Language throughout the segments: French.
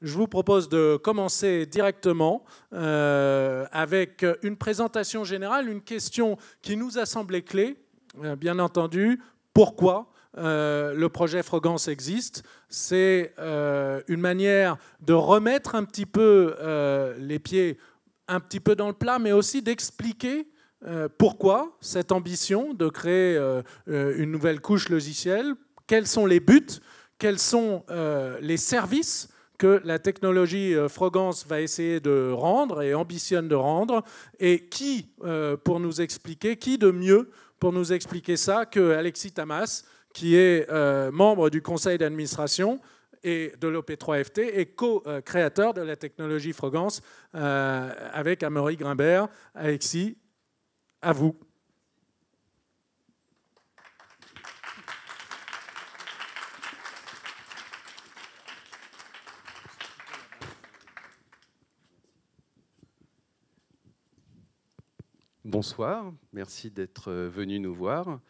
je vous propose de commencer directement euh, avec une présentation générale, une question qui nous a semblé clé, euh, bien entendu, pourquoi euh, le projet Frogance existe. C'est une manière de remettre un petit peu les pieds un petit peu dans le plat, mais aussi d'expliquer pourquoi cette ambition de créer une nouvelle couche logicielle, quels sont les buts, quels sont les services que la technologie euh, Frogance va essayer de rendre et ambitionne de rendre. Et qui, euh, pour nous expliquer, qui de mieux pour nous expliquer ça que Alexis Tamas, qui est euh, membre du conseil d'administration et de l'OP3FT et co-créateur de la technologie Frogance avec Amaury Grimbert. Alexis, à vous. Bonsoir, merci d'être euh, venu nous voir.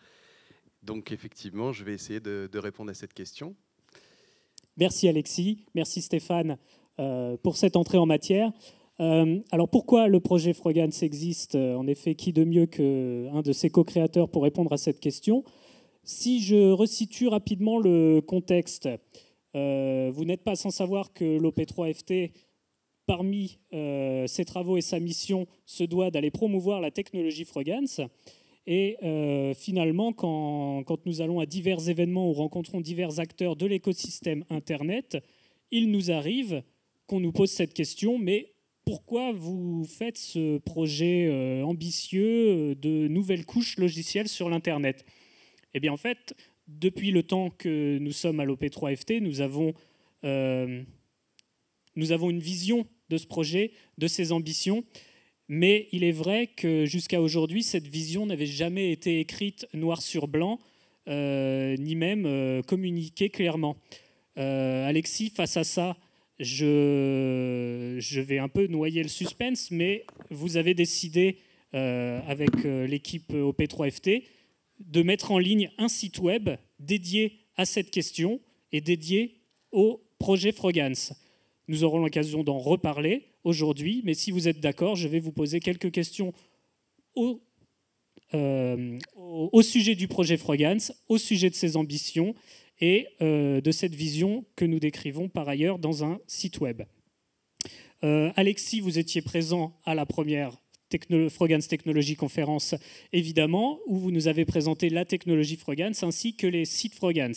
Donc effectivement, je vais essayer de, répondre à cette question. Merci Alexis, merci Stéphane euh, pour cette entrée en matière. Euh, alors pourquoi le projet Frogans existe En effet, qui de mieux qu'un de ses co-créateurs pour répondre à cette question Si je resitue rapidement le contexte, vous n'êtes pas sans savoir que l'OP3FT parmi euh, ses travaux et sa mission, se doit d'aller promouvoir la technologie Frogans. Et euh, finalement, quand, nous allons à divers événements ou rencontrons divers acteurs de l'écosystème Internet, il nous arrive qu'on nous pose cette question, mais pourquoi vous faites ce projet euh, ambitieux de nouvelles couches logicielles sur l'Internet Eh bien en fait, depuis le temps que nous sommes à l'OP3FT, nous avons une vision de ce projet, de ses ambitions. Mais il est vrai que jusqu'à aujourd'hui, cette vision n'avait jamais été écrite noir sur blanc, euh, ni même euh, communiquée clairement. Euh, Alexis, face à ça, je, je, vais un peu noyer le suspense, mais vous avez décidé, avec l'équipe OP3FT, de mettre en ligne un site web dédié à cette question et dédié au projet Frogans. Nous aurons l'occasion d'en reparler aujourd'hui, mais si vous êtes d'accord, je vais vous poser quelques questions au, euh, sujet du projet Frogans, au sujet de ses ambitions et euh, de cette vision que nous décrivons par ailleurs dans un site web. Euh, Alexis, vous étiez présent à la première Frogans Technology Conférence, évidemment, où vous nous avez présenté la technologie Frogans ainsi que les sites Frogans.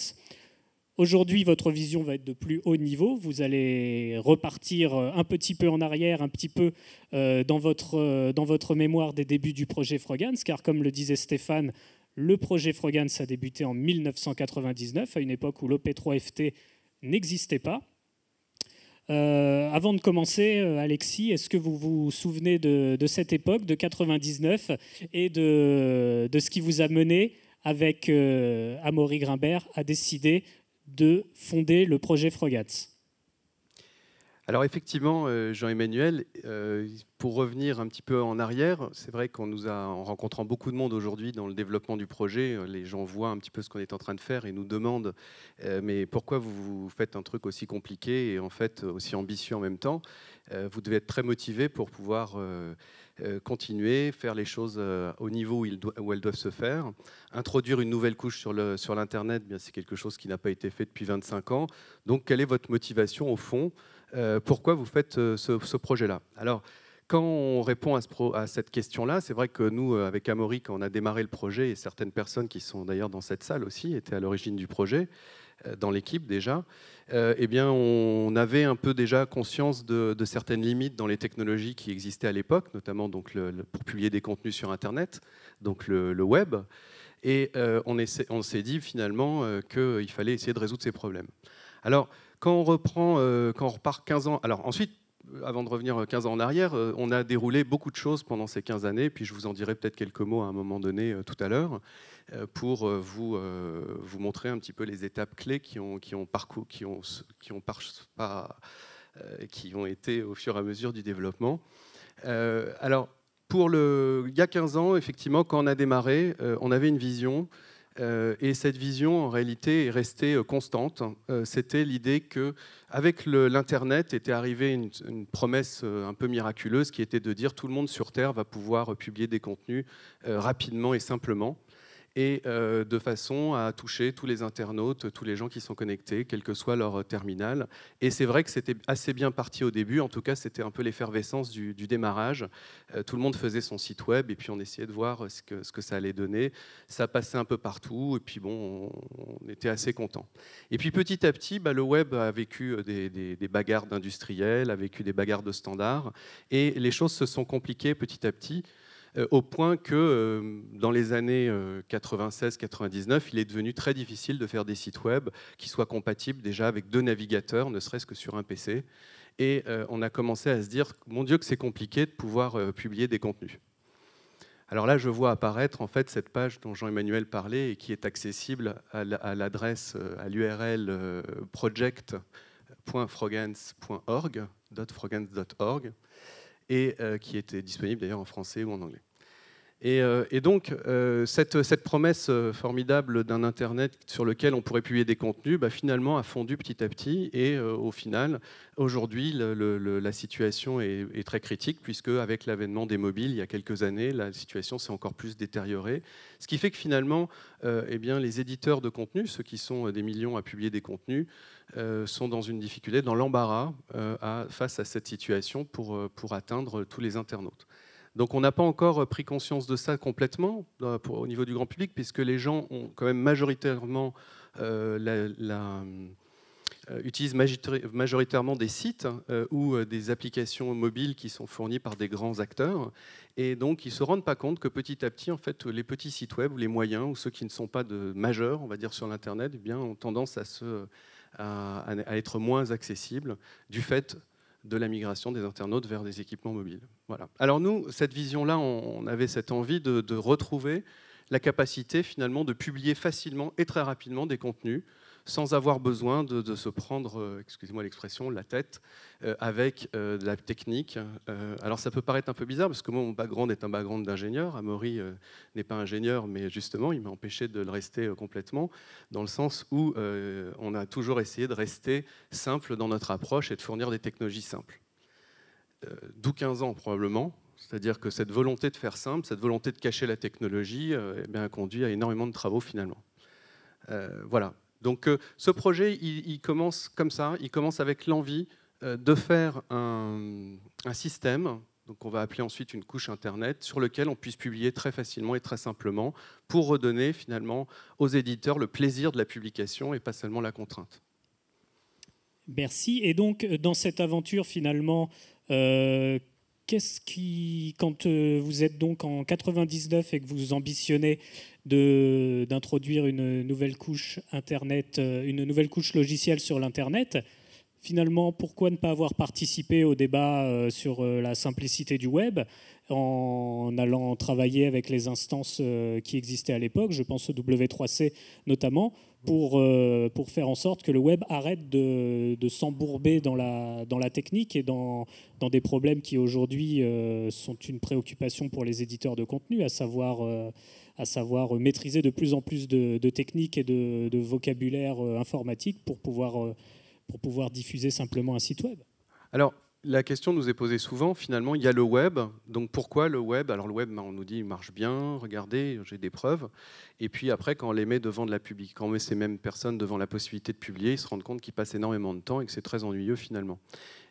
Aujourd'hui, votre vision va être de plus haut niveau. Vous allez repartir euh, un petit peu en arrière, un petit peu euh, dans votre, euh, dans votre mémoire des débuts du projet Frogans, car comme le disait Stéphane, le projet Frogans a débuté en 1999, à une époque où l'OP3FT n'existait pas. avant de commencer, Alexis, est-ce que vous vous souvenez de, cette époque, de 99, et de, ce qui vous a mené avec Amaury Grimbert à décider de fonder le projet Frogats. alors effectivement, euh, Jean-Emmanuel, euh, pour revenir un petit peu en arrière, c'est vrai qu'on nous a, en rencontrant beaucoup de monde aujourd'hui dans le développement du projet, euh, les gens voient un petit peu ce qu'on est en train de faire et nous demandent, mais pourquoi vous faites un truc aussi compliqué et en fait aussi ambitieux en même temps Vous devez être très motivé pour pouvoir euh, continuer, faire les choses euh, au niveau où, elles doivent se faire. Introduire une nouvelle couche sur l'Internet, Bien, c'est quelque chose qui n'a pas été fait depuis 25 ans. Donc, quelle est votre motivation au fond euh, Pourquoi vous faites ce, projet-là Alors, quand on répond à, à cette question-là, c'est vrai que nous, avec Amaury, quand on a démarré le projet, et certaines personnes qui sont d'ailleurs dans cette salle aussi étaient à l'origine du projet, euh, dans l'équipe déjà, euh, eh bien, on avait un peu déjà conscience de, certaines limites dans les technologies qui existaient à l'époque, notamment donc pour publier des contenus sur Internet, donc le, web. Et euh, on, s'est dit finalement qu'il fallait essayer de résoudre ces problèmes. Alors, quand on reprend, quand on repart 15 ans, alors ensuite, avant de revenir 15 euh, ans en arrière, euh, on a déroulé beaucoup de choses pendant ces 15 années, puis je vous en dirai peut-être quelques mots à un moment donné euh, tout à l'heure, pour vous, vous montrer un petit peu les étapes clés qui ont, qui ont, qui ont, pas, qui ont été au fur et à mesure du développement. alors, pour le, il y a 15 ans, effectivement, quand on a démarré, on avait une vision euh, et cette vision, en réalité, est restée euh, constante. Euh, c'était l'idée que, avec l'Internet, était arrivée une, une, promesse un peu miraculeuse qui était de dire tout le monde sur Terre va pouvoir publier des contenus rapidement et simplement et euh, de façon à toucher tous les internautes, tous les gens qui sont connectés, quel que soit leur euh, terminal. Et c'est vrai que c'était assez bien parti au début, en tout cas c'était un peu l'effervescence du, démarrage. Euh, tout le monde faisait son site web et puis on essayait de voir ce que, ça allait donner. Ça passait un peu partout et puis bon, on, était assez contents. Et puis petit à petit, bah, le web a vécu des, des, des bagarres d'industriels, a vécu des bagarres de standards et les choses se sont compliquées petit à petit. Euh, au point que euh, dans les années 96-99, euh, il est devenu très difficile de faire des sites web qui soient compatibles déjà avec deux navigateurs, ne serait-ce que sur un PC. Et on a commencé à se dire, mon Dieu, que c'est compliqué de pouvoir publier des contenus. Alors là, je vois apparaître en fait cette page dont Jean-Emmanuel parlait et qui est accessible à l'adresse, à l'URL project.frogans.org, et euh, qui était disponible d'ailleurs en français ou en anglais. Euh, et, donc, euh, cette, promesse euh, formidable d'un Internet sur lequel on pourrait publier des contenus, bah, finalement, a fondu petit à petit. Et au final, aujourd'hui, la situation est, très critique, puisque avec l'avènement des mobiles, il y a quelques années, la situation s'est encore plus détériorée. Ce qui fait que finalement, eh les éditeurs de contenus, ceux qui sont des millions à publier des contenus, sont dans une difficulté, dans l'embarras face à cette situation pour atteindre tous les internautes. Donc on n'a pas encore euh, pris conscience de ça complètement euh, au niveau du grand public, puisque les gens ont quand même majoritairement euh, utilisent majoritairement des sites ou des applications mobiles qui sont fournies par des grands acteurs. Et donc, ils ne se rendent pas compte que petit à petit, en fait, les petits sites web ou les moyens ou ceux qui ne sont pas de majeurs, on va dire, sur l'Internet, eh bien, ont tendance à, à être moins accessibles du fait de la migration des internautes vers des équipements mobiles. Voilà. Alors nous, cette vision-là, on avait cette envie de, de, retrouver la capacité finalement de publier facilement et très rapidement des contenus sans avoir besoin de, se prendre, euh, excusez-moi l'expression, la tête euh, avec euh, de la technique. alors ça peut paraître un peu bizarre parce que mon background est un background d'ingénieur. Amaury n'est pas ingénieur, mais justement, il m'a empêché de le rester complètement, dans le sens où on a toujours essayé de rester simple dans notre approche et de fournir des technologies simples. D'où 15 ans probablement, c'est-à-dire que cette volonté de faire simple, cette volonté de cacher la technologie, eh bien, a conduit à énormément de travaux finalement. voilà. Donc euh, ce projet, il, commence comme ça, il commence avec l'envie euh, de faire un, système, système qu'on va appeler ensuite une couche Internet, sur lequel on puisse publier très facilement et très simplement pour redonner finalement aux éditeurs le plaisir de la publication et pas seulement la contrainte. Merci. Et donc, dans cette aventure, finalement, euh, qu'est-ce qui, quand vous êtes donc en 99 et que vous ambitionnez d'introduire une nouvelle couche Internet, euh, une nouvelle couche logicielle sur l'Internet. Finalement, pourquoi ne pas avoir participé au débat euh, sur euh, la simplicité du web en allant travailler avec les instances qui existaient à l'époque, je pense au W3C notamment, pour, pour faire en sorte que le web arrête de, s'embourber dans la, dans la technique et dans, dans des problèmes qui aujourd'hui sont une préoccupation pour les éditeurs de contenu, à savoir à savoir euh, maîtriser de plus en plus de, techniques et de, vocabulaire euh, informatique pour pouvoir, euh, pour pouvoir diffuser simplement un site web la question nous est posée souvent, finalement, il y a le web, donc pourquoi le web Alors le web, ben, on nous dit, il marche bien, regardez, j'ai des preuves. Et puis après, quand on les met devant de la public, quand on met ces mêmes personnes devant la possibilité de publier, ils se rendent compte qu'ils passent énormément de temps et que c'est très ennuyeux finalement.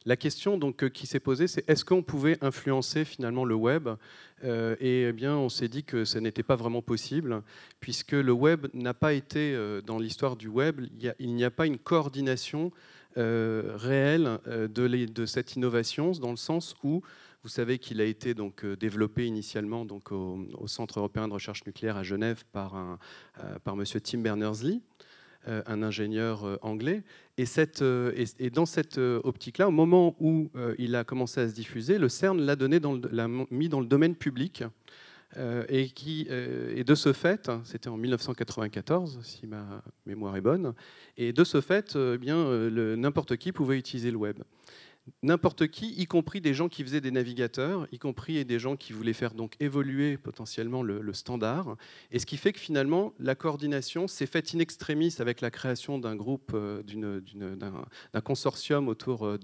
La question donc euh, qui s'est posée, c'est est-ce qu'on pouvait influencer finalement le web euh, Et eh bien, on s'est dit que ce n'était pas vraiment possible, puisque le web n'a pas été, euh, dans l'histoire du web, il n'y a, a, pas une coordination euh, réel euh, de, cette innovation, dans le sens où vous savez qu'il a été donc euh, développé initialement donc au, Centre européen de recherche nucléaire à Genève par, un, par Monsieur Tim Berners-Lee, un ingénieur anglais. Et, cette, et, dans cette optique-là, au moment où il a commencé à se diffuser, le CERN l'a, l'a mis dans le domaine public euh, et qui euh, de ce fait, hein, c'était en 1994 si ma mémoire est bonne, et de ce fait, euh, eh n'importe qui pouvait utiliser le web. N'importe qui, y compris des gens qui faisaient des navigateurs, y compris des gens qui voulaient faire donc évoluer potentiellement le, standard. Et ce qui fait que finalement, la coordination s'est faite in extremis avec la création d'un groupe, d'un consortium autour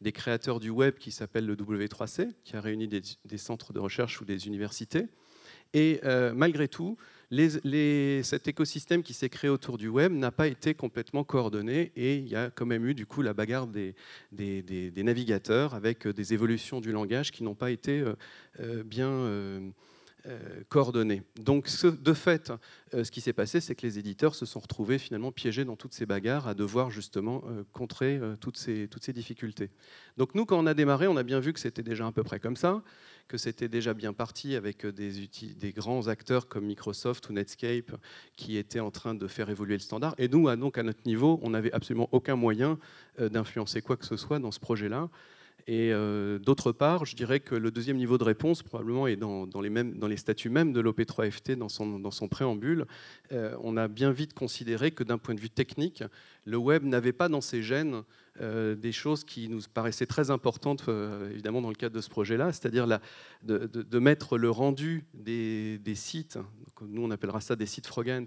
des créateurs du web qui s'appelle le W3C, qui a réuni des centres de recherche ou des universités. Et euh, malgré tout, cet écosystème qui s'est créé autour du web n'a pas été complètement coordonné et il y a quand même eu du coup la bagarre des, navigateurs avec euh, des évolutions du langage qui n'ont pas été euh, bien coordonnées. Donc de fait, ce qui s'est passé, c'est que les éditeurs se sont retrouvés finalement piégés dans toutes ces bagarres à devoir justement contrer toutes ces, toutes ces difficultés. Donc nous, quand on a démarré, on a bien vu que c'était déjà à peu près comme ça que c'était déjà bien parti avec des, des, grands acteurs comme Microsoft ou Netscape qui étaient en train de faire évoluer le standard. Et nous, donc à notre niveau, on n'avait absolument aucun moyen euh, d'influencer quoi que ce soit dans ce projet-là. Et euh, d'autre part, je dirais que le deuxième niveau de réponse, probablement, est dans, les, statuts mêmes de l'OP3FT, dans son, préambule. Euh, on a bien vite considéré que d'un point de vue technique, le web n'avait pas dans ses gènes euh, des choses qui nous paraissaient très importantes, évidemment, dans le cadre de ce projet-là, c'est-à-dire de, mettre le rendu des, sites, nous on appellera ça des sites Frogans,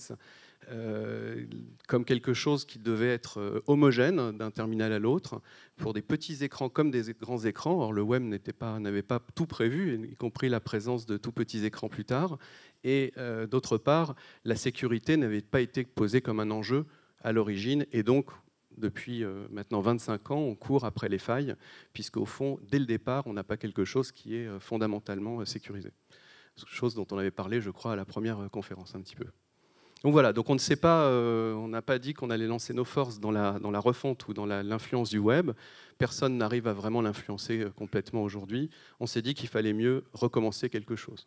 euh, comme quelque chose qui devait être euh, homogène hein, d'un terminal à l'autre, pour des petits écrans comme des grands écrans. Or, le web n'avait pas, tout prévu, y compris la présence de tout petits écrans plus tard. Et euh, d'autre part, la sécurité n'avait pas été posée comme un enjeu à l'origine. Et donc, depuis maintenant 25 ans, on court après les failles, puisqu'au fond, dès le départ, on n'a pas quelque chose qui est fondamentalement sécurisé. Chose dont on avait parlé, je crois, à la première conférence un petit peu. Donc voilà, donc on ne sait pas, euh, on n'a pas dit qu'on allait lancer nos forces dans la, dans la refonte ou dans l'influence du web. Personne n'arrive à vraiment l'influencer euh, complètement aujourd'hui. On s'est dit qu'il fallait mieux recommencer quelque chose.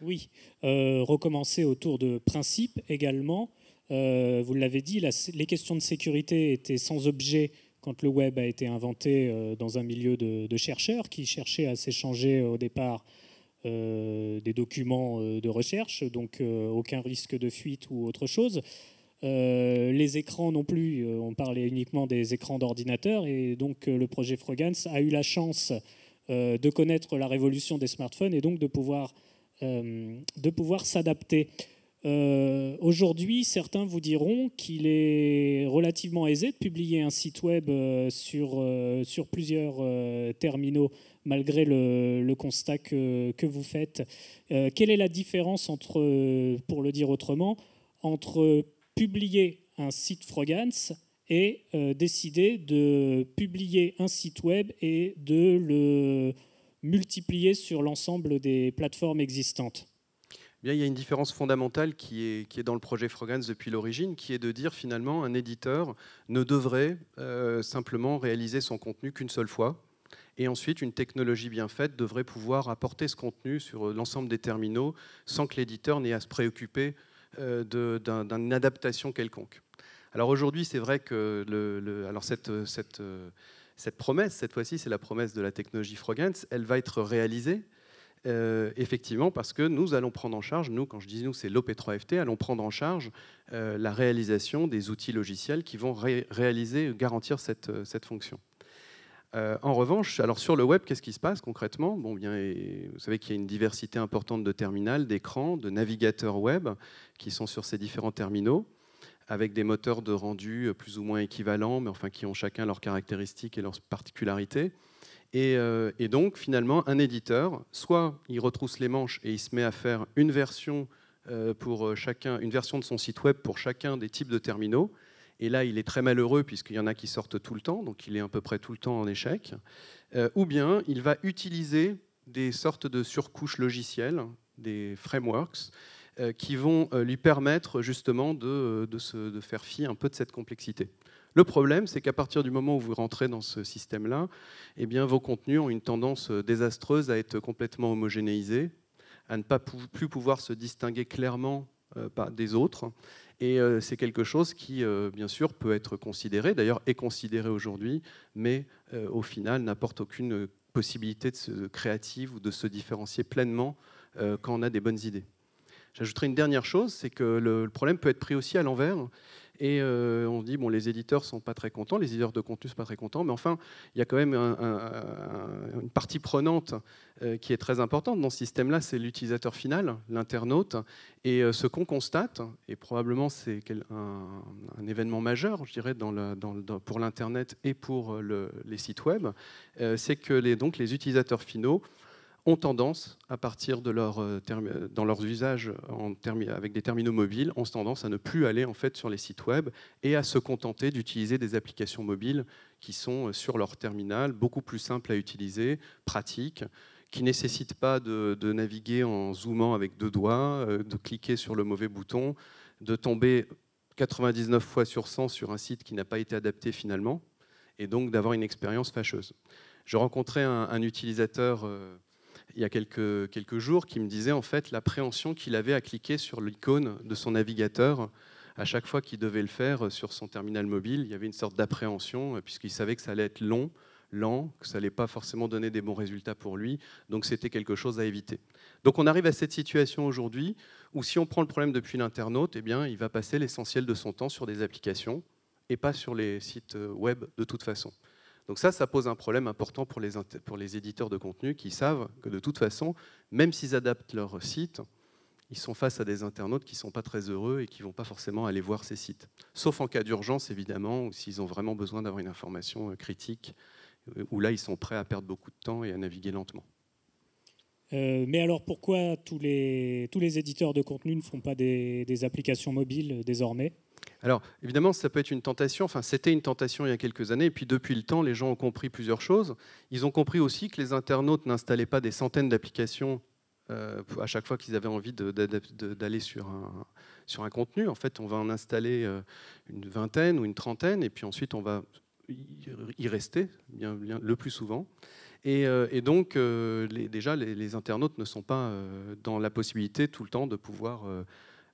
Oui, euh, recommencer autour de principes également. vous l'avez dit, les questions de sécurité étaient sans objet quand le web a été inventé dans un milieu de chercheurs qui cherchaient à s'échanger au départ euh, des documents euh, de recherche, donc euh, aucun risque de fuite ou autre chose. les écrans non plus, on parlait uniquement des écrans d'ordinateur, et donc le projet Frogans a eu la chance de connaître la révolution des smartphones et donc de pouvoir, de pouvoir s'adapter. Aujourd'hui, certains vous diront qu'il est relativement aisé de publier un site web sur, sur plusieurs terminaux malgré le, constat que, vous faites. Euh, quelle est la différence entre, pour le dire autrement, entre publier un site Frogans et euh, décider de publier un site web et de le multiplier sur l'ensemble des plateformes existantes eh Bien, il y a une différence fondamentale qui est, dans le projet Frogans depuis l'origine, qui est de dire finalement un éditeur ne devrait euh, simplement réaliser son contenu qu'une seule fois, et ensuite, une technologie bien faite devrait pouvoir apporter ce contenu sur euh, l'ensemble des terminaux sans que l'éditeur n'ait à se préoccuper euh, d'une adaptation quelconque. Alors aujourd'hui, c'est vrai que alors cette, euh, cette, promesse, cette fois-ci, c'est la promesse de la technologie Frogans, elle va être réalisée. effectivement, parce que nous allons prendre en charge, nous, quand je dis nous, c'est l'OP3FT, allons prendre en charge la réalisation des outils logiciels qui vont réaliser, garantir cette fonction. Euh, en revanche, alors sur le web, qu'est-ce qui se passe concrètement Bon, bien, vous savez qu'il y a une diversité importante de terminales, d'écrans, de navigateurs web qui sont sur ces différents terminaux, avec des moteurs de rendu euh, plus ou moins équivalents, mais qui ont chacun leurs caractéristiques et leurs particularités. Euh, et, donc, finalement, un éditeur, soit il retrousse les manches et il se met à faire une version pour chacun, une version de son site web pour chacun des types de terminaux, et là, il est très malheureux puisqu'il y en a qui sortent tout le temps, donc il est à peu près tout le temps en échec. Euh, ou bien, il va utiliser des sortes de surcouches logicielles, des frameworks, euh, qui vont euh, lui permettre justement de, de, se, de faire fi un peu de cette complexité. Le problème, c'est qu'à partir du moment où vous rentrez dans ce système-là, eh bien, vos contenus ont une tendance désastreuse à être complètement homogénéisés, à ne pas plus pouvoir se distinguer clairement des autres, et euh, c'est quelque chose qui, euh, bien sûr, peut être considéré, d'ailleurs est considéré aujourd'hui, mais euh, au final n'apporte aucune possibilité de se, créative ou de se différencier pleinement quand on a des bonnes idées. J'ajouterai une dernière chose, c'est que le, problème peut être pris aussi à l'envers, et euh, on se dit, bon, les éditeurs sont pas très contents, les éditeurs de contenu sont pas très contents, mais enfin, il y a quand même une partie prenante euh, qui est très importante dans ce système-là, c'est l'utilisateur final, l'internaute, et euh, ce qu'on constate, et probablement c'est un, événement majeur, je dirais, dans pour l'Internet et pour les sites web, c'est que les, donc, les utilisateurs finaux, ont tendance, à partir de leur euh, euh, dans leurs usages en avec des terminaux mobiles, ont tendance à ne plus aller en fait sur les sites web et à se contenter d'utiliser des applications mobiles qui sont euh, sur leur terminal, beaucoup plus simples à utiliser, pratiques, qui nécessitent pas de, naviguer en zoomant avec deux doigts, de cliquer sur le mauvais bouton, de tomber 99 fois sur 100 sur un site qui n'a pas été adapté finalement, et donc d'avoir une expérience fâcheuse. Je rencontrais un, utilisateur il y a quelques, jours qui me disait en fait l'appréhension qu'il avait à cliquer sur l'icône de son navigateur à chaque fois qu'il devait le faire euh, sur son terminal mobile. Il y avait une sorte d'appréhension euh, puisqu'il savait que ça allait être long, lent, que ça n'allait pas forcément donner des bons résultats pour lui. Donc c'était quelque chose à éviter. Donc on arrive à cette situation aujourd'hui où si on prend le problème depuis l'internaute, eh bien il va passer l'essentiel de son temps sur des applications et pas sur les sites euh, web de toute façon. Donc ça, ça pose un problème important pour les, pour les éditeurs de contenu qui savent que de toute façon, même s'ils adaptent leur site, ils sont face à des internautes qui ne sont pas très heureux et qui ne vont pas forcément aller voir ces sites. Sauf en cas d'urgence, évidemment, ou s'ils ont vraiment besoin d'avoir une information euh, critique, euh, où là, ils sont prêts à perdre beaucoup de temps et à naviguer lentement. Euh, mais alors pourquoi tous les, tous les éditeurs de contenu ne font pas des applications mobiles désormais alors, évidemment, ça peut être une tentation. Enfin, c'était une tentation il y a quelques années. Et puis, depuis le temps, les gens ont compris plusieurs choses. Ils ont compris aussi que les internautes n'installaient pas des centaines d'applications euh, à chaque fois qu'ils avaient envie d'aller sur un, sur un contenu. En fait, on va en installer euh, une vingtaine ou une trentaine. Et puis ensuite, on va y rester bien, le plus souvent. Et, euh, donc, déjà, les, internautes ne sont pas dans la possibilité tout le temps de pouvoir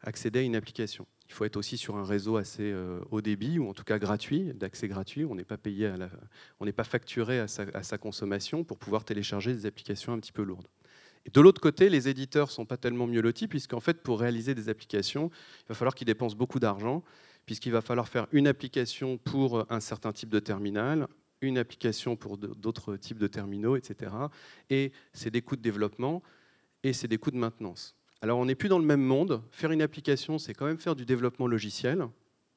accéder à une application il faut être aussi sur un réseau assez euh, haut débit, ou en tout cas gratuit, d'accès gratuit. On n'est pas payé, à la, on n'est pas facturé à sa, consommation pour pouvoir télécharger des applications un petit peu lourdes. de l'autre côté, les éditeurs ne sont pas tellement mieux lotis, puisqu'en fait, pour réaliser des applications, il va falloir qu'ils dépensent beaucoup d'argent, puisqu'il va falloir faire une application pour euh, un certain type de terminal, une application pour d'autres types de terminaux, etc. Et c'est des coûts de développement et c'est des coûts de maintenance. Alors on n'est plus dans le même monde. Faire une application, c'est quand même faire du développement logiciel.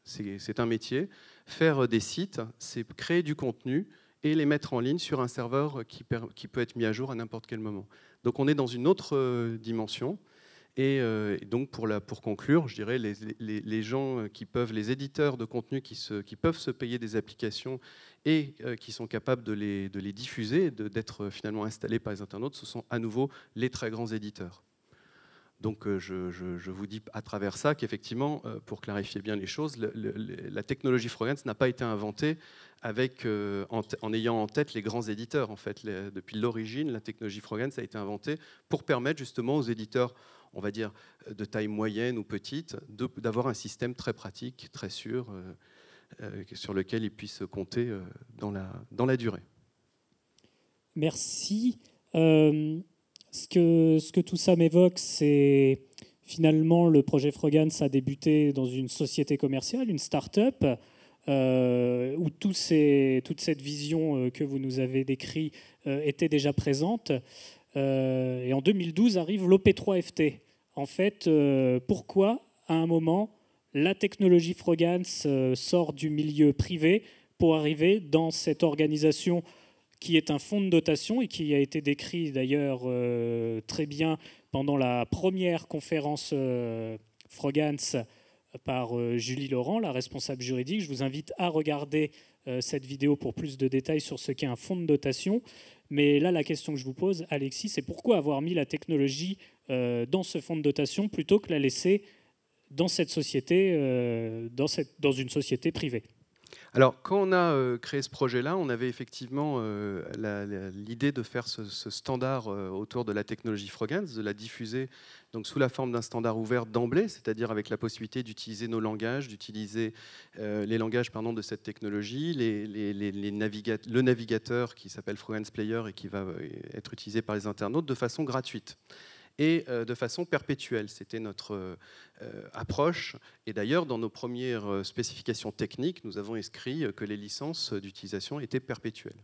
C'est un métier. Faire euh, des sites, c'est créer du contenu et les mettre en ligne sur un serveur qui, peut être mis à jour à n'importe quel moment. Donc on est dans une autre euh, dimension. Et, euh, donc pour, conclure, je dirais les, gens qui peuvent, les éditeurs de contenu qui, peuvent se payer des applications et qui sont capables de les, de les diffuser, d'être finalement installés par les internautes, ce sont à nouveau les très grands éditeurs. Donc euh, je, vous dis à travers ça qu'effectivement, euh, pour clarifier bien les choses, la technologie Frogance n'a pas été inventée avec, euh, en, ayant en tête les grands éditeurs. En fait, depuis l'origine, la technologie Frogance a été inventée pour permettre justement aux éditeurs, on va dire, de taille moyenne ou petite, d'avoir un système très pratique, très sûr, sur lequel ils puissent compter dans, la, dans la durée. Merci. Ce que, ce que tout ça m'évoque, c'est finalement le projet Frogans a débuté dans une société commerciale, une start-up, euh, où toute cette vision euh, que vous nous avez décrite euh, était déjà présente. et en 2012 arrive l'OP3FT. En fait, pourquoi, à un moment, la technologie Frogans sort du milieu privé pour arriver dans cette organisation qui est un fonds de dotation et qui a été décrit d'ailleurs euh, très bien pendant la première conférence euh, Frogans euh, par Julie Laurent, la responsable juridique. Je vous invite à regarder cette vidéo pour plus de détails sur ce qu'est un fonds de dotation. Mais là, la question que je vous pose, Alexis, c'est pourquoi avoir mis la technologie dans ce fonds de dotation plutôt que la laisser dans cette société, dans une société privée alors, quand on a euh, créé ce projet-là, on avait effectivement euh, l'idée de faire ce, standard euh, autour de la technologie Frogans, de la diffuser donc, sous la forme d'un standard ouvert d'emblée, c'est-à-dire avec la possibilité d'utiliser nos langages, d'utiliser les langages de cette technologie, le navigateur qui s'appelle Frogans Player et qui va être utilisé par les internautes de façon gratuite et euh, de façon perpétuelle. C'était notre euh, euh, approche. Et d'ailleurs, dans nos premières spécifications techniques, nous avons écrit que les licences d'utilisation étaient perpétuelles.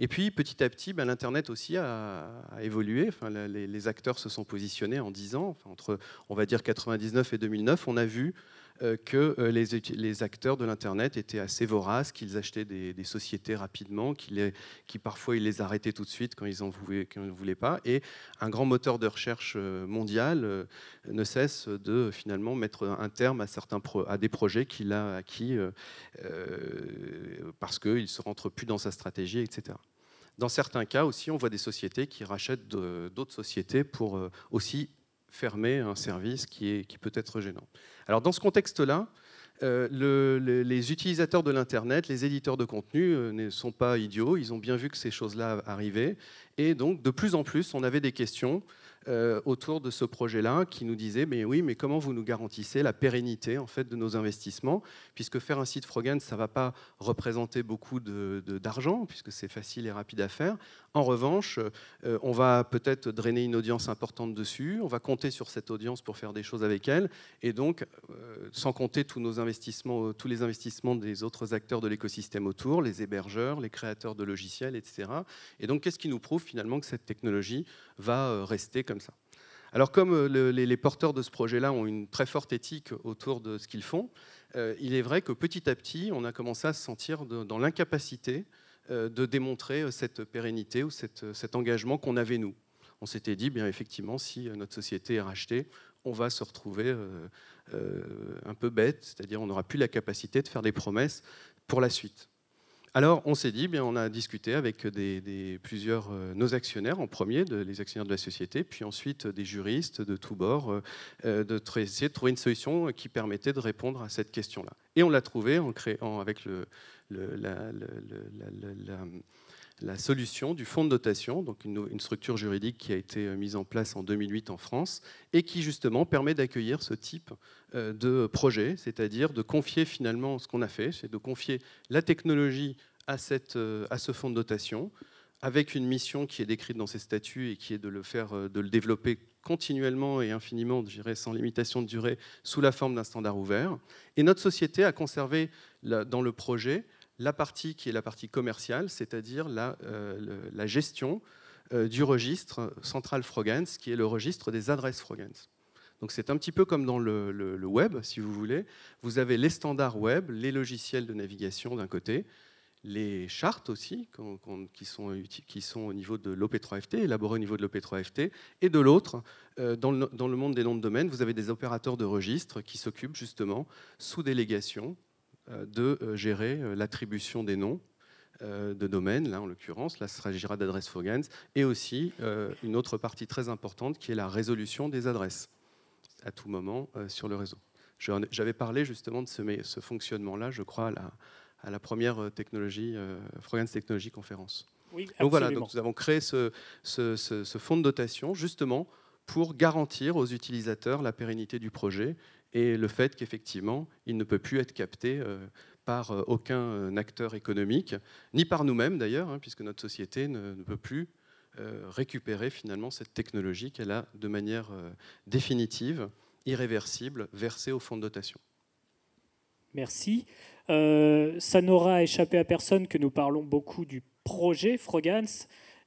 Et puis, petit à petit, ben, l'Internet aussi a, évolué. Enfin, les, acteurs se sont positionnés en 10 ans. entre, on va dire, 99 et 2009, on a vu euh, que euh, les, acteurs de l'Internet étaient assez voraces, qu'ils achetaient des, sociétés rapidement, qu'ils parfois ils les arrêtaient tout de suite quand ils en voulaient, ne voulaient pas. Et un grand moteur de recherche euh, mondial ne cesse de finalement mettre un terme à, certains à des projets qu'il a acquis parce qu'il ne se rentre plus dans sa stratégie, etc. Dans certains cas aussi, on voit des sociétés qui rachètent d'autres sociétés pour aussi fermer un service qui, est, qui peut être gênant. Alors dans ce contexte-là, euh, les, utilisateurs de l'Internet, les éditeurs de contenu euh, ne sont pas idiots, ils ont bien vu que ces choses-là arrivaient. Et donc, de plus en plus, on avait des questions euh, autour de ce projet-là qui nous disaient, mais oui, mais comment vous nous garantissez la pérennité en fait, de nos investissements Puisque faire un site Frogan, ça ne va pas représenter beaucoup d'argent, puisque c'est facile et rapide à faire. En revanche, euh, on va peut-être drainer une audience importante dessus, on va compter sur cette audience pour faire des choses avec elle, et donc, euh, sans compter tous nos investissements, euh, tous les investissements des autres acteurs de l'écosystème autour, les hébergeurs, les créateurs de logiciels, etc. Et donc, qu'est-ce qui nous prouve finalement que cette technologie va rester comme ça alors comme les, porteurs de ce projet-là ont une très forte éthique autour de ce qu'ils font, il est vrai que petit à petit, on a commencé à se sentir dans l'incapacité euh, de démontrer euh, cette pérennité ou euh, cet engagement qu'on avait nous. On s'était dit, bien effectivement, si notre société est rachetée, on va se retrouver un peu bête, c'est-à-dire on n'aura plus la capacité de faire des promesses pour la suite. Alors, on s'est dit, on a discuté avec des, plusieurs euh, nos actionnaires en premier, les actionnaires de la société, puis ensuite des juristes de tous bords, euh, euh, de trouver une solution qui permettait de répondre à cette question-là. Et on l'a trouvée en créant avec le, la la solution du fonds de dotation, donc une, structure juridique qui a été euh, mise en place en 2008 en France et qui justement permet d'accueillir ce type euh, de projet, c'est-à-dire de confier finalement ce qu'on a fait, c'est de confier la technologie à, euh, ce fonds de dotation avec une mission qui est décrite dans ses statuts et qui est de le faire, de le développer continuellement et infiniment, je sans limitation de durée, sous la forme d'un standard ouvert. Et notre société a conservé dans le projet la partie qui est la partie commerciale, c'est-à-dire la, euh, gestion euh, du registre central Frogans, qui est le registre des adresses Frogans. Donc c'est un petit peu comme dans le, web, si vous voulez. Vous avez les standards web, les logiciels de navigation d'un côté, les chartes aussi, qui, sont, qui sont au niveau de l'OP3FT, élaborées au niveau de l'OP3FT, et de l'autre, euh, dans, le, dans le monde des noms de domaine, vous avez des opérateurs de registre qui s'occupent justement, sous délégation, euh, de euh, gérer euh, l'attribution des noms de domaines, là en l'occurrence, là ce s'agira d'adresses Fogans, et aussi une autre partie très importante qui est la résolution des adresses à tout moment sur le réseau. J'avais parlé justement de ce, fonctionnement-là, je crois, à la, première technologie, Frogans Technology Conference. donc voilà, donc nous avons créé ce, ce, fonds de dotation justement pour garantir aux utilisateurs la pérennité du projet et le fait qu'effectivement, il ne peut plus être capté euh, par euh, aucun euh, acteur économique, ni par nous-mêmes d'ailleurs, hein, puisque notre société ne, peut plus récupérer finalement cette technologie qu'elle a de manière définitive, irréversible, versée au fonds de dotation. Merci. ça n'aura échappé à personne que nous parlons beaucoup du projet Frogans.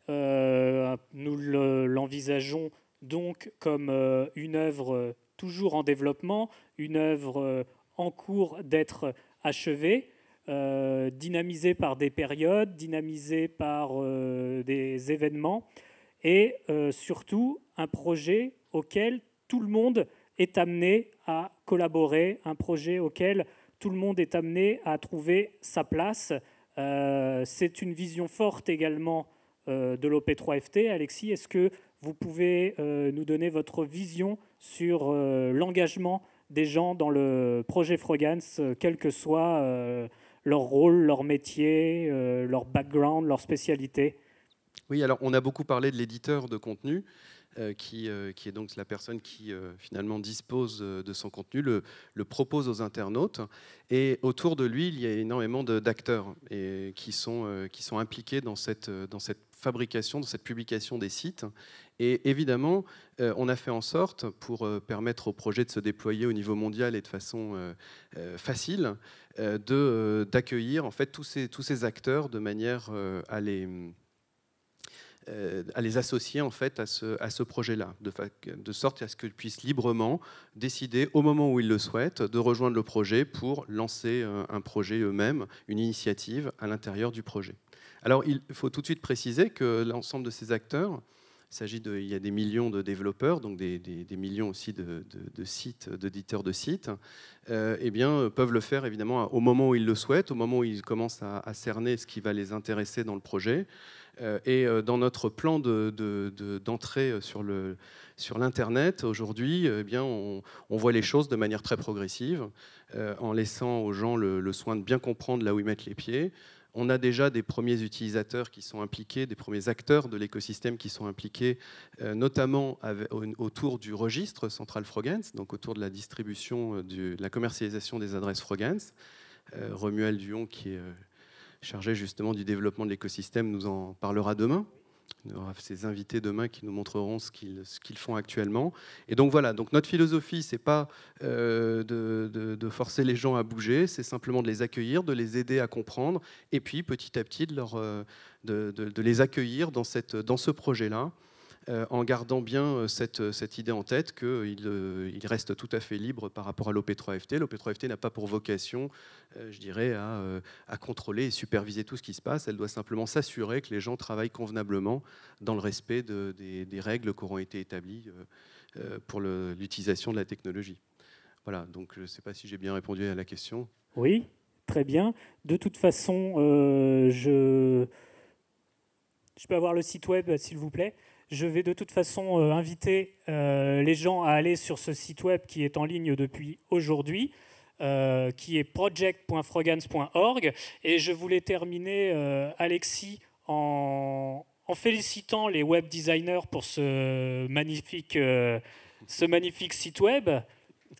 nous l'envisageons donc comme une œuvre toujours en développement, une œuvre euh, en cours d'être achevée, euh, dynamisée par des périodes, dynamisée par euh, des événements, et surtout un projet auquel tout le monde est amené à collaborer, un projet auquel tout le monde est amené à trouver sa place. C'est une vision forte également de l'OP3FT. Alexis, est-ce que vous pouvez nous donner votre vision sur euh, l'engagement des gens dans le projet Frogans, euh, quel que soit euh, leur rôle, leur métier, leur background, leur spécialité. Oui, alors on a beaucoup parlé de l'éditeur de contenu. qui, qui, est donc la personne qui finalement dispose de son contenu, le, le, propose aux internautes. Et autour de lui, il y a énormément d'acteurs qui, sont, qui sont impliqués dans cette, dans cette fabrication, de cette publication des sites. Et évidemment, euh, on a fait en sorte, pour euh, permettre au projet de se déployer au niveau mondial et de façon euh, facile, d'accueillir en fait tous ces, tous ces acteurs de manière à les à les associer en fait à ce, à ce projet-là, de, de, sorte à ce qu'ils puissent librement décider au moment où ils le souhaitent de rejoindre le projet pour lancer un projet eux-mêmes, une initiative à l'intérieur du projet. Alors, il faut tout de suite préciser que l'ensemble de ces acteurs, il, y a des millions de développeurs, donc des, millions aussi de, sites, d'éditeurs de sites, euh, eh bien, peuvent le faire évidemment au moment où ils le souhaitent, au moment où ils commencent à, cerner ce qui va les intéresser dans le projet. Euh, et euh, dans notre plan d'entrée sur, le, sur l'Internet, aujourd'hui, eh bien, on, voit les choses de manière très progressive, en laissant aux gens le, le soin de bien comprendre là où ils mettent les pieds on a déjà des premiers utilisateurs qui sont impliqués, des premiers acteurs de l'écosystème qui sont impliqués, euh, notamment autour du registre central Frogens, donc autour de la distribution, euh, de la commercialisation des adresses Frogens. Remuel Romuald Dion, qui est euh, chargé justement du développement de l'écosystème, nous en parlera demain ces invités demain qui nous montreront ce qu'ils font actuellement. Et donc voilà, donc notre philosophie, c'est pas euh, de, forcer les gens à bouger, c'est simplement de les accueillir, de les aider à comprendre, et puis petit à petit de, euh, les accueillir dans ce projet-là. Euh, en gardant bien euh, euh, cette, idée en tête qu'il reste tout à fait libre par rapport à l'OP3FT. L'OP3FT n'a pas pour vocation, je dirais, à, contrôler et superviser tout ce qui se passe. Elle doit simplement s'assurer que les gens travaillent convenablement dans le respect des, règles qui auront été établies pour l'utilisation de la technologie. Voilà, donc je ne sais pas si j'ai bien répondu à la question. Oui, très bien. De toute façon, je... je peux avoir le site web, s'il vous plaît. Je vais de toute façon euh, inviter euh, les gens à aller sur ce site web qui est en ligne depuis aujourd'hui, euh, qui est project.frogans.org. Et je voulais terminer, Alexis, en, félicitant les web designers pour ce magnifique, ce magnifique site web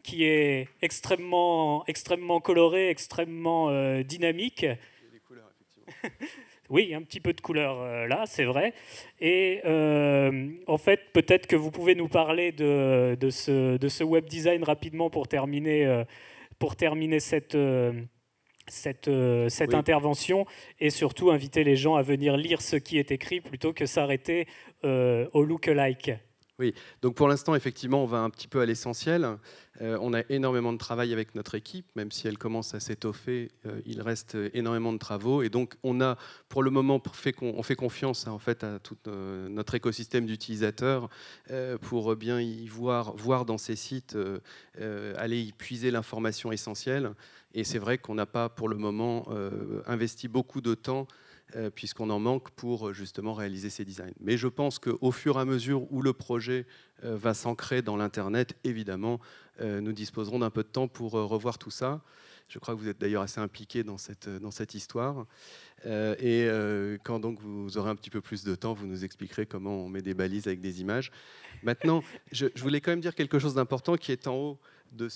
qui est extrêmement, extrêmement coloré, extrêmement dynamique. Oui, un petit peu de couleur euh, là, c'est vrai. Et euh, en fait, peut-être que vous pouvez nous parler de, ce, web design rapidement pour terminer, euh, cette, intervention et surtout inviter les gens à venir lire ce qui est écrit plutôt que s'arrêter au look-alike. Oui, donc pour l'instant, effectivement, on va un petit peu à l'essentiel. Euh, on a énormément de travail avec notre équipe, même si elle commence à s'étoffer, euh, il reste énormément de travaux. Et donc, on a pour le moment fait, on fait confiance hein, en fait, à tout euh, notre écosystème d'utilisateurs pour bien y voir, voir dans ces sites, aller y puiser l'information essentielle. Et c'est vrai qu'on n'a pas pour le moment investi beaucoup de temps euh, puisqu'on en manque pour euh, justement réaliser ces designs. Mais je pense qu'au fur et à mesure où le projet euh, va s'ancrer dans l'Internet, évidemment, nous disposerons d'un peu de temps pour revoir tout ça. Je crois que vous êtes d'ailleurs assez impliqué dans cette, histoire. et quand donc vous aurez un petit peu plus de temps, vous nous expliquerez comment on met des balises avec des images. Maintenant, je voulais quand même dire quelque chose d'important qui est en haut de,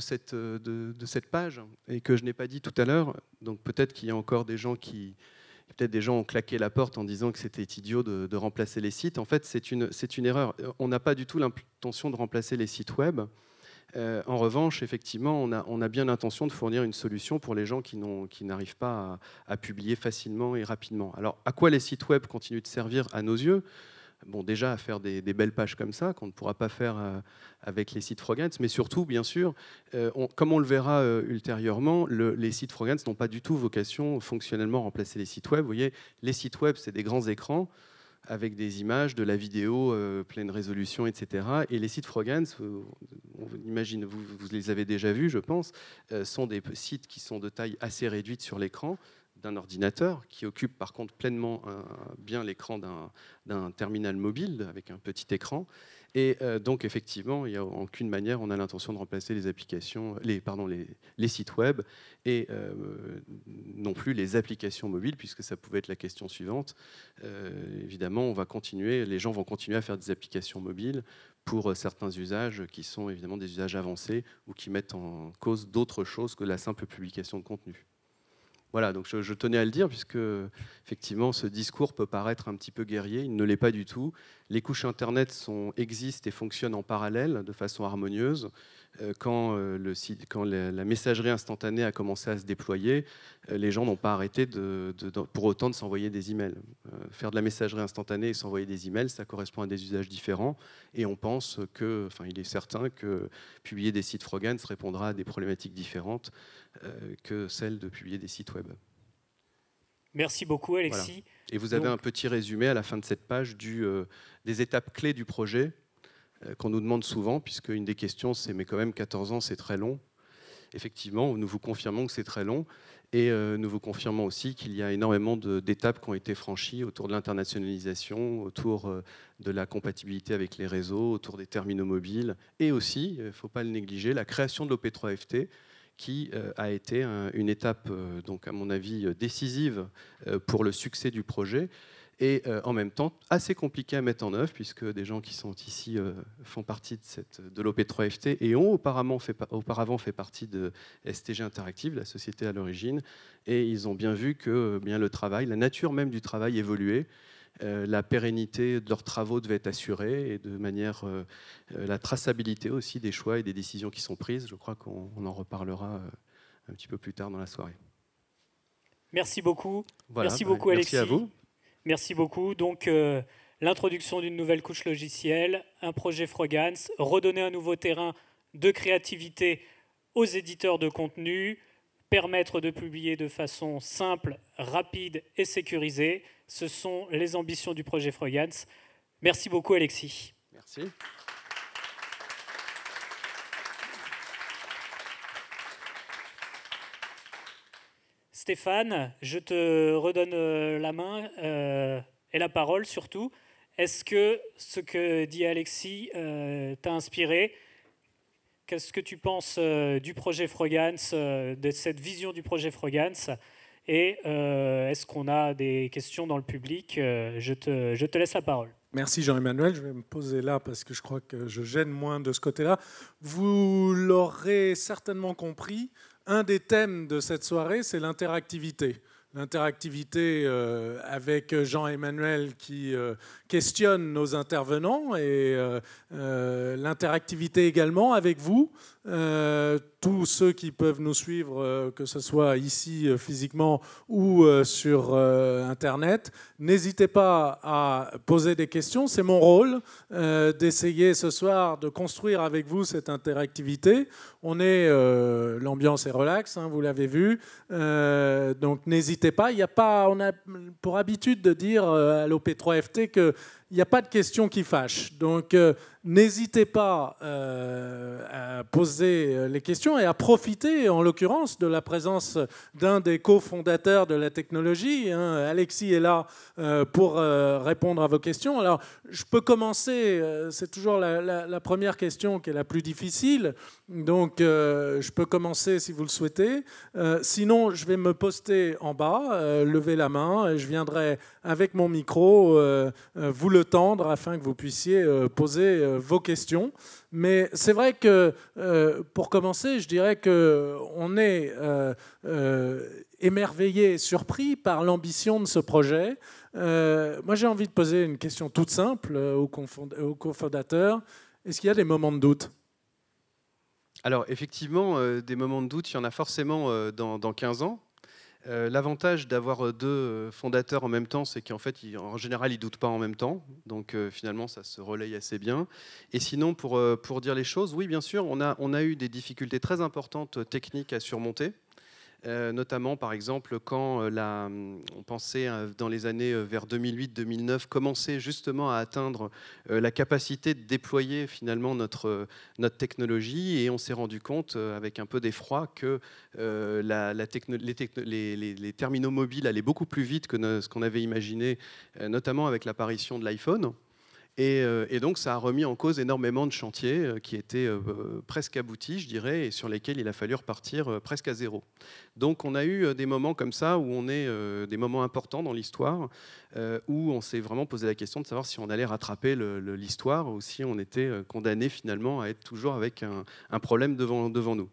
cette, page et que je n'ai pas dit tout à l'heure. Donc peut-être qu'il y a encore des gens qui... Peut-être des gens ont claqué la porte en disant que c'était idiot de, remplacer les sites. En fait, c'est une, erreur. On n'a pas du tout l'intention de remplacer les sites web. Euh, en revanche, effectivement, on a, bien l'intention de fournir une solution pour les gens qui, n'arrivent pas à, publier facilement et rapidement. Alors, à quoi les sites web continuent de servir à nos yeux bon, déjà à faire des, belles pages comme ça, qu'on ne pourra pas faire euh, avec les sites Frogans. mais surtout, bien sûr, euh, comme on le verra euh, ultérieurement, les sites Frogans n'ont pas du tout vocation fonctionnellement à remplacer les sites web. Vous voyez, les sites web, c'est des grands écrans avec des images, de la vidéo, pleine résolution, etc. Et les sites Frogans, on imagine, vous, les avez déjà vus, je pense, sont des sites qui sont de taille assez réduite sur l'écran, d'un ordinateur qui occupe par contre pleinement euh, bien l'écran d'un terminal mobile avec un petit écran. Et euh, donc effectivement, il n'y a, en aucune manière, on a l'intention de remplacer les applications, les, pardon, les, sites web et euh, non plus les applications mobiles, puisque ça pouvait être la question suivante. évidemment, on va continuer, les gens vont continuer à faire des applications mobiles pour certains usages qui sont évidemment des usages avancés ou qui mettent en cause d'autres choses que la simple publication de contenu. Voilà, donc je, tenais à le dire, puisque effectivement ce discours peut paraître un petit peu guerrier, il ne l'est pas du tout. Les couches Internet sont, existent et fonctionnent en parallèle de façon harmonieuse. Euh, quand, euh, quand la, messagerie instantanée a commencé à se déployer, euh, les gens n'ont pas arrêté pour autant de s'envoyer des emails. faire de la messagerie instantanée et s'envoyer des emails, ça correspond à des usages différents. Et on pense que, enfin, il est certain que publier des sites Frogans répondra à des problématiques différentes que celles de publier des sites web. Merci beaucoup, Alexis. Et vous avez un petit résumé à la fin de cette page des étapes clés du projet euh, qu'on nous demande souvent, puisque une des questions, c'est mais quand même 14 ans, c'est très long. Effectivement, nous vous confirmons que c'est très long et euh, nous vous confirmons aussi qu'il y a énormément d'étapes qui ont été franchies autour de l'internationalisation, autour euh, de la compatibilité avec les réseaux, autour des terminaux mobiles et aussi, il ne faut pas le négliger, la création de l'OP3FT qui a été une étape, donc à mon avis, décisive pour le succès du projet et euh, en même temps assez compliqué à mettre en œuvre, puisque des gens qui sont ici euh, font partie de, cette, de l'OP3FT et ont auparavant fait, auparavant fait partie de STG Interactive, la société à l'origine, et ils ont bien vu que euh, bien le travail, la nature même du travail évoluait. la pérennité de leurs travaux devait être assurée et de manière la traçabilité aussi des choix et des décisions qui sont prises. Je crois qu'on en reparlera un petit peu plus tard dans la soirée. Merci beaucoup. merci bah, beaucoup, Alexis. Merci à vous. Merci beaucoup. Donc, euh, l'introduction d'une nouvelle couche logicielle, un projet Frogans, redonner un nouveau terrain de créativité aux éditeurs de contenu, permettre de publier de façon simple, rapide et sécurisée. Ce sont les ambitions du projet Frogans. Merci beaucoup, Alexis. Merci. Stéphane, je te redonne euh, la main euh, et la parole surtout. Est-ce que ce que dit Alexis euh, t'a inspiré Qu'est-ce que tu penses du projet Frogans, de cette vision du projet Frogans Et est-ce qu'on a des questions dans le public je te, je te laisse la parole. Merci Jean-Emmanuel. Je vais me poser là parce que je crois que je gêne moins de ce côté-là. Vous l'aurez certainement compris, un des thèmes de cette soirée, c'est l'interactivité. L'interactivité euh, avec Jean-Emmanuel qui euh, questionne nos intervenants et euh, l'interactivité également avec vous euh, tous ceux qui peuvent nous suivre, euh, que ce soit ici euh, physiquement ou sur Internet, n'hésitez pas à poser des questions. C'est mon rôle d'essayer ce soir de construire avec vous cette interactivité. On est, l'ambiance est relaxe, hein, vous l'avez vu. donc n'hésitez pas. Il n'y a pas, on a pour habitude de dire à l'OP3FT que il n'y a pas de questions qui fâchent. Donc, euh, n'hésitez pas euh, à poser euh, les questions et à profiter, en l'occurrence, de la présence d'un des cofondateurs de la technologie. Hein. Alexis est là pour répondre à vos questions. Alors, je peux commencer. C'est toujours la, première question qui est la plus difficile. Donc, je peux commencer si vous le souhaitez. sinon, je vais me poster en bas, lever la main, et je viendrai avec mon micro vous le tendre afin que vous puissiez euh, poser euh, vos questions. Mais c'est vrai que, euh, pour commencer, je dirais qu'on est émerveillé et surpris par l'ambition de ce projet. moi, j'ai envie de poser une question toute simple aux cofondateurs. Est-ce qu'il y a des moments de doute alors effectivement, des moments de doute, il y en a forcément dans, 15 ans, euh, l'avantage d'avoir euh, deux euh, fondateurs en même temps, c'est qu'en fait, en général, ils ne doutent pas en même temps. Donc finalement, ça se relaye assez bien. Et sinon, pour, dire les choses, oui, bien sûr, on a eu des difficultés très importantes techniques à surmonter. Euh, notamment par exemple quand euh, la, hum, on pensait euh, dans les années vers 2008-2009 commencer justement à atteindre la capacité de déployer finalement notre, technologie et on s'est rendu compte avec un peu d'effroi que les, terminaux mobiles allaient beaucoup plus vite que ce qu'on avait imaginé, notamment avec l'apparition de l'iPhone. Euh, et, donc, ça a remis en cause énormément de chantiers euh, qui étaient euh, presque aboutis, je dirais, et sur lesquels il a fallu repartir presque à zéro. Donc, on a eu des moments comme ça où on est des moments importants dans l'histoire, où on s'est vraiment posé la question de savoir si on allait rattraper l'histoire ou si on était condamné finalement à être toujours avec un, un problème devant, devant nous.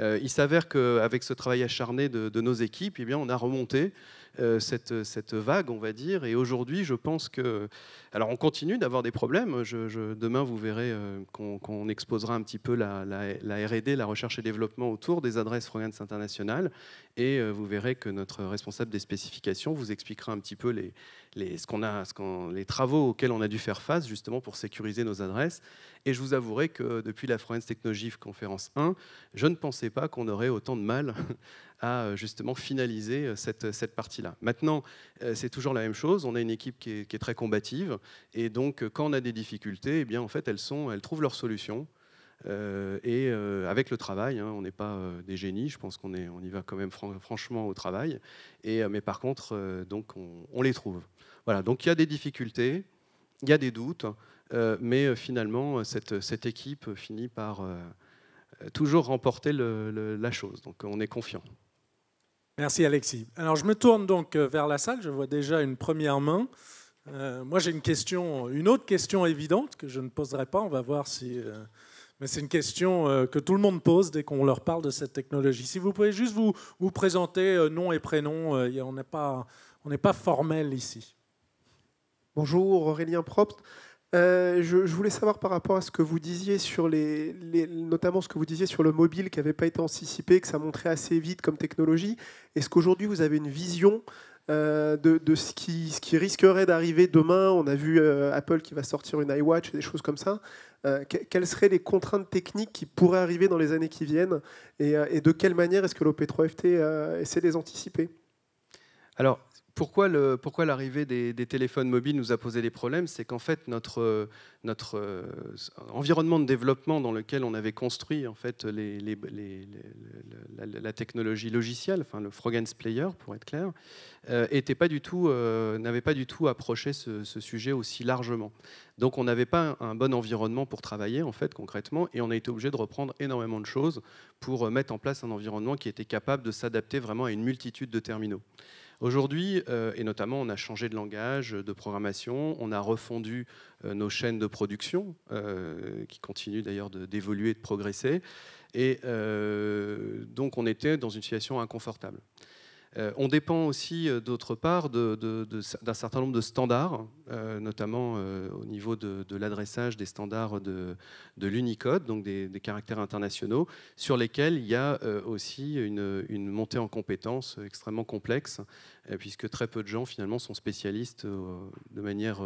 Euh, il s'avère qu'avec ce travail acharné de, nos équipes, eh bien, on a remonté euh, cette, vague, on va dire. Et aujourd'hui, je pense que. Alors, on continue d'avoir des problèmes. Je, demain, vous verrez euh, qu'on exposera un petit peu la, la RD, la recherche et développement autour des adresses Frogance International. Et vous verrez que notre responsable des spécifications vous expliquera un petit peu les, les, ce qu'on a, ce les travaux auxquels on a dû faire face justement pour sécuriser nos adresses. Et je vous avouerai que depuis la France Technogif Conférence 1, je ne pensais pas qu'on aurait autant de mal à euh, justement finaliser euh, euh, cette, partie-là. Maintenant, c'est toujours la même chose. On a une équipe qui est, très combative. Et donc, quand on a des difficultés, eh bien, en fait, elles, sont, elles trouvent leurs solutions. et avec le travail, hein, on n'est pas des génies, je pense qu'on est, on y va quand même franchement au travail. Et, mais par contre, donc on les trouve. Voilà, donc il y a des difficultés, il y a des doutes, euh, mais euh, finalement, euh, cette, équipe finit par toujours remporter la chose. Donc on est confiant. Merci Alexis. Alors je me tourne donc vers la salle, je vois déjà une première main. moi j'ai une question, une autre question évidente que je ne poserai pas, on va voir si... Mais c'est une question que tout le monde pose dès qu'on leur parle de cette technologie. Si vous pouvez juste vous, présenter nom et prénom, on n'est pas formel ici. Bonjour Aurélien Propst. Euh, je, voulais savoir par rapport à ce que vous disiez sur les, notamment ce que vous disiez sur le mobile qui n'avait pas été anticipé, que ça montrait assez vite comme technologie. Est-ce qu'aujourd'hui vous avez une vision euh, de, ce, qui, risquerait d'arriver demain On a vu euh, Apple qui va sortir une iWatch et des choses comme ça. quelles seraient les contraintes techniques qui pourraient arriver dans les années qui viennent et, de quelle manière est-ce que l'OP3FT essaie de les anticiper Alors, pourquoi, le, pourquoi l'arrivée des, téléphones mobiles nous a posé des problèmes C'est qu'en fait, notre, notre euh, environnement de développement dans lequel on avait construit en fait, les, la, technologie logicielle, enfin, le Frog Player pour être clair, euh, était pas du tout, euh, n'avait pas du tout approché ce, ce sujet aussi largement. Donc on n'avait pas un bon environnement pour travailler en fait concrètement et on a été obligé de reprendre énormément de choses pour mettre en place un environnement qui était capable de s'adapter vraiment à une multitude de terminaux. Aujourd'hui, euh, et notamment, on a changé de langage, de programmation, on a refondu euh, nos chaînes de production, euh, qui continuent d'ailleurs d'évoluer de progresser. Et donc, on était dans une situation inconfortable. Euh, on dépend aussi, euh, d'autre part, d'un certain nombre de standards, euh, notamment au niveau de, l'adressage des standards de, l'Unicode, donc des, caractères internationaux, sur lesquels il y a aussi une, montée en compétences extrêmement complexe, puisque très peu de gens, finalement, sont spécialistes de manière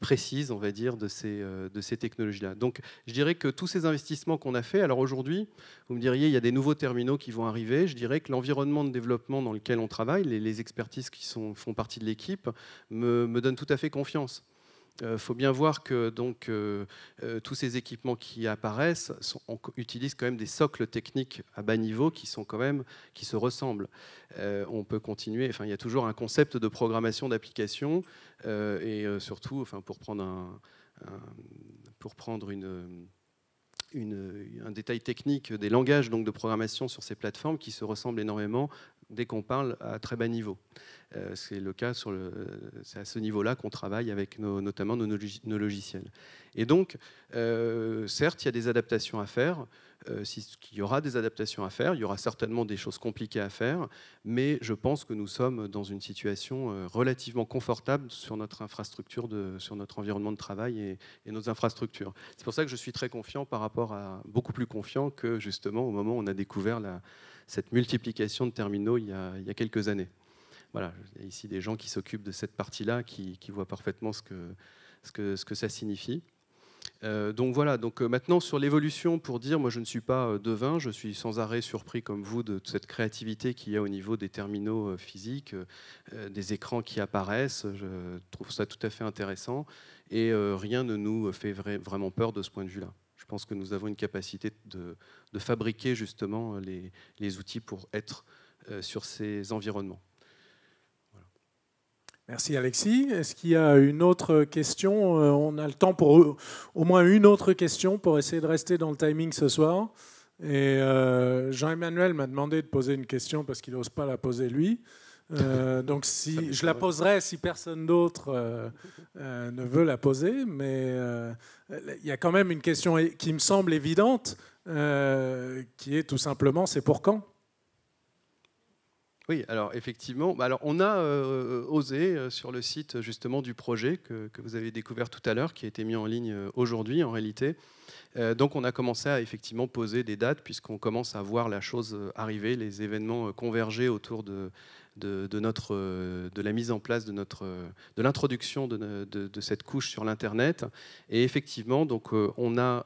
précise, on va dire, de ces, de ces technologies-là. Donc, je dirais que tous ces investissements qu'on a faits, alors aujourd'hui, vous me diriez, il y a des nouveaux terminaux qui vont arriver, je dirais que l'environnement de développement dans lequel travail, les, expertises qui sont, font partie de l'équipe, me, me donnent tout à fait confiance. Il euh, faut bien voir que donc, euh, euh, tous ces équipements qui apparaissent sont, utilisent quand même des socles techniques à bas niveau qui, sont quand même, qui se ressemblent. on peut continuer, enfin, il y a toujours un concept de programmation d'application et surtout, enfin, pour prendre, un, pour prendre une, un détail technique des langages donc, de programmation sur ces plateformes qui se ressemblent énormément dès qu'on parle à très bas niveau. Euh, c'est le cas sur le, c'est à ce niveau-là qu'on travaille avec nos, notamment nos, nos, logiciels. Et donc, euh, certes, il y a des adaptations à faire. Euh, il y aura des adaptations à faire, il y aura certainement des choses compliquées à faire, mais je pense que nous sommes dans une situation relativement confortable sur notre infrastructure, de, sur notre environnement de travail et, et nos infrastructures. C'est pour ça que je suis très confiant par rapport à, beaucoup plus confiant que justement au moment où on a découvert la, cette multiplication de terminaux il y a, quelques années. Voilà, il y a ici des gens qui s'occupent de cette partie-là, qui, voient parfaitement ce que, ça signifie. Euh, donc voilà, donc euh, maintenant sur l'évolution, pour dire, moi je ne suis pas euh, devin, je suis sans arrêt surpris comme vous de cette créativité qu'il y a au niveau des terminaux physiques, des écrans qui apparaissent, je trouve ça tout à fait intéressant, et rien ne nous fait vraiment peur de ce point de vue-là je pense que nous avons une capacité de, fabriquer justement euh, les, outils pour être euh, sur ces environnements. Merci Alexis. Est-ce qu'il y a une autre question euh, On a le temps pour au moins une autre question pour essayer de rester dans le timing ce soir. Et Jean-Emmanuel m'a demandé de poser une question parce qu'il n'ose pas la poser lui. Euh, donc si je la poserai si personne d'autre euh, euh, ne veut la poser, mais il y a quand même une question qui me semble évidente, qui est tout simplement c'est pour quand oui, alors effectivement, bah alors on a osé sur le site justement du projet que, que vous avez découvert tout à l'heure, qui a été mis en ligne aujourd'hui en réalité. donc on a commencé à effectivement poser des dates puisqu'on commence à voir la chose arriver, les événements converger autour de, euh, de, la mise en place de, notre, euh, de l'introduction de, cette couche sur l'Internet. Et effectivement, donc, euh, on a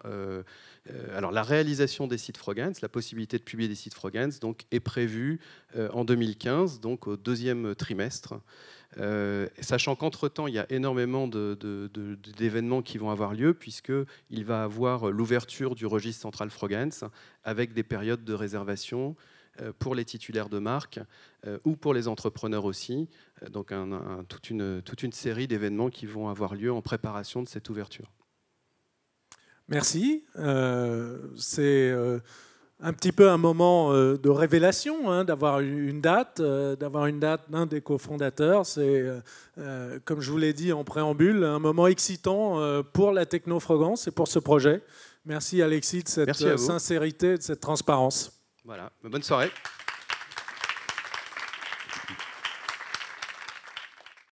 alors, la réalisation des sites Frogans, la possibilité de publier des sites Frogans, donc, est prévue en 2015, donc au deuxième trimestre. sachant qu'entre-temps, il y a énormément d'événements qui vont avoir lieu, puisqu'il va avoir l'ouverture du registre central Frogans avec des périodes de réservation, euh, pour les titulaires de marque euh, ou pour les entrepreneurs aussi. Euh, donc un, toute, une, toute une série d'événements qui vont avoir lieu en préparation de cette ouverture. Merci. c'est un petit peu un moment de révélation hein, d'avoir une date, d'avoir une date d'un des cofondateurs. C'est, comme je vous l'ai dit en préambule, un moment excitant pour la technofrogance et pour ce projet. Merci Alexis de cette sincérité, de cette transparence. Voilà, bonne soirée.